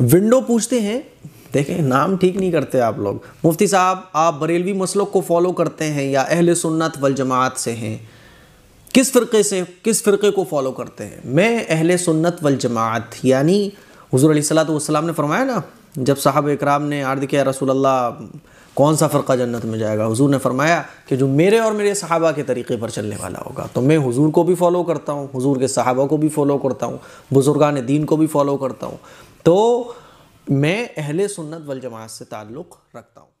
window पूछते हैं देखें नाम ठीक नहीं करते आप लोग मुफ्ती साहब आप बरेलवी मसलों को फॉलो करते हैं या अहल सुन्नत वल जमात से हैं किस फ़िरके से किस फ़िरके को फॉलो करते हैं मैं अहल सुन्नत वल जमात यानी हजूर सलात वसलाम ने फरमाया ना जब साहब इकराम ने आर्द किया रसूल कौन सा फ़र्क़ा जन्नत में जाएगा हुजूर ने फरमाया कि जो मेरे और मेरे सहाबा के तरीके पर चलने वाला होगा तो मैं हुजूर को भी फॉलो करता हूँ हुजूर के साहबा को भी फ़ॉलो करता हूँ बुज़ुर्गान दीन को भी फ़ॉलो करता हूँ तो मैं अहले सुन्नत वल जमात से ताल्लुक़ रखता हूँ